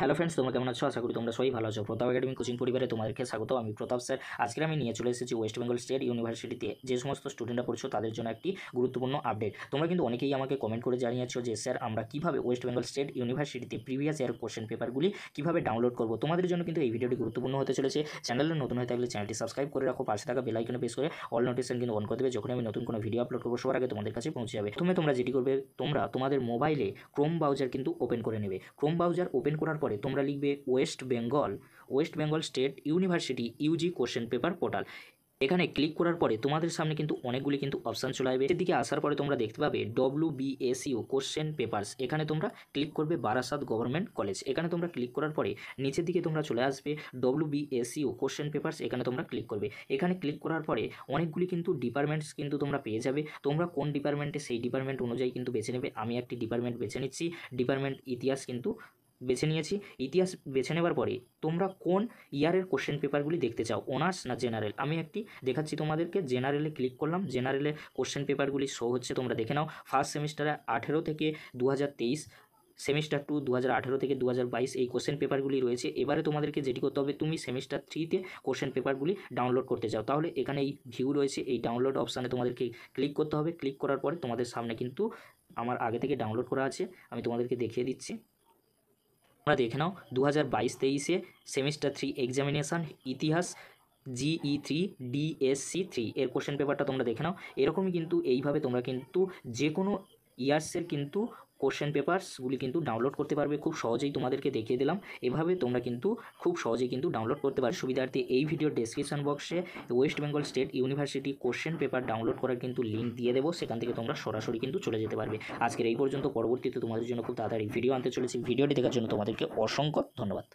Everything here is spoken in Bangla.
হ্যালো ফ্রেন্ডস তোমরা কেমন আছো আশা করি তোমরা সবাই ভালো আছো প্রতাপ একাডেমি কোচিং পরিবারে তোমাদেরকে স্বাগত আমি প্রতাপ স্যার আজকে আমি নিয়ে চলে এসেছি ওয়েস্ট বেঙ্গল স্টেট ইউনিভার্সিটিতে যে সমস্ত স্টুডেন্টরা পড়ছো তাদের জন্য একটি গুরুত্বপূর্ণ আপডেট তোমরা কিন্তু অনেকেই আমাকে কমেন্ট করে জানিয়েছো যে স্যার আমরা কীভাবে ওয়েস্ট বেঙ্গল স্টেট ইউনিভার্সিটিতে প্রিভিয়াস ইয়ার কোশ্চেন পেপারগুলি কীভাবে ডাউনলোড করবো তোমাদের জন্য কিন্তু এই ভিডিওটি গুরুত্বপূর্ণ হতে চলেছে চ্যানেলে নতুন হয়ে থাকলে চ্যানেলটি সাবস্ক্রাইব করে রাখো পাশে থাকা বেলাইকনে প্রেস করে অল নোটিফিকেশন কিন্তু অন করে দেবে যখন আমি নতুন কোনো ভিডিও আপলোড করবো সবার আগে তোমাদের কাছে পৌঁছে যাবে তুমি তোমরা যেটি করবে তোমরা তোমাদের মোবাইলে ক্রোম ব্রাউজার কিন্তু ওপেন করে নেবে ক্রোম ব্রাউজার ওপেন করার তারপরে তোমরা লিখবে West Bengal West Bengal State University UG question paper portal এখানে ক্লিক করার পরে তোমাদের সামনে কিন্তু অনেকগুলি কিন্তু অপশান চলে আসবে এদিকে আসার পরে তোমরা দেখতে পাবে ডব্লু বিএসইউ কোশ্চেন পেপার্স এখানে তোমরা ক্লিক করবে বারাসাত গভর্নমেন্ট কলেজ এখানে তোমরা ক্লিক করার পরে নিচের দিকে তোমরা চলে আসবে ডব্লু বিএসইউ কোশ্চেন পেপার্স এখানে তোমরা ক্লিক করবে এখানে ক্লিক করার পরে অনেকগুলি কিন্তু ডিপার্টমেন্টস কিন্তু তোমরা পেয়ে যাবে তোমরা কোন ডিপার্টমেন্টে সেই ডিপার্টমেন্ট অনুযায়ী কিন্তু বেছে নেবে আমি একটি ডিপার্টমেন্ট বেছে নিচ্ছি ডিপার্টমেন্ট ইতিহাস কিন্তু বেছে নিয়েছি ইতিহাস বেছে নেবার পরে তোমরা কোন ইয়ারের কোশ্চেন পেপারগুলি দেখতে চাও অনার্স না জেনারেল আমি একটি দেখাচ্ছি তোমাদেরকে জেনারেলে ক্লিক করলাম জেনারেলে কোশ্চেন পেপারগুলি শো হচ্ছে তোমরা দেখে নাও ফার্স্ট সেমিস্টারে আঠেরো থেকে দু সেমিস্টার টু দু হাজার থেকে দু এই কোশ্চেন পেপারগুলি রয়েছে এবারে তোমাদেরকে যেটি করতে হবে তুমি সেমিস্টার থ্রিতে কোশ্চেন পেপারগুলি ডাউনলোড করতে চাও তাহলে এখানে এই ভিউ রয়েছে এই ডাউনলোড অপশানে তোমাদেরকে ক্লিক করতে হবে ক্লিক করার পরে তোমাদের সামনে কিন্তু আমার আগে থেকে ডাউনলোড করা আছে আমি তোমাদেরকে দেখিয়ে দিচ্ছি তোমরা দেখে নাও দু হাজার বাইশ তেইশে সেমিস্টার থ্রি এক্সামিনেশান ইতিহাস জিই থ্রি ডিএসসি থ্রি এর কোশ্চেন পেপারটা তোমরা দেখে নাও এরকমই কিন্তু এইভাবে তোমরা কিন্তু যে কোনো ইয়ার্সের কিন্তু কোশ্চেন পেপার্সগুলি কিন্তু ডাউনলোড করতে পারবে খুব সহজেই তোমাদেরকে দেখিয়ে দিলাম এভাবে তোমরা কিন্তু খুব সহজেই কিন্তু ডাউনলোড করতে পারবে সুবিধার্থে এই ভিডিও ডেসক্রিপশন বক্সে West Bengal State University question paper download করার কিন্তু লিঙ্ক দিয়ে দেবো সেখান থেকে তোমরা সরাসরি কিন্তু চলে যেতে পারবে আজকের এই পর্যন্ত পরবর্তীতে তোমাদের জন্য খুব তাড়াতাড়ি ভিডিও আনতে চলেছি ভিডিওটি দেখার জন্য তোমাদেরকে অসংখ্য ধন্যবাদ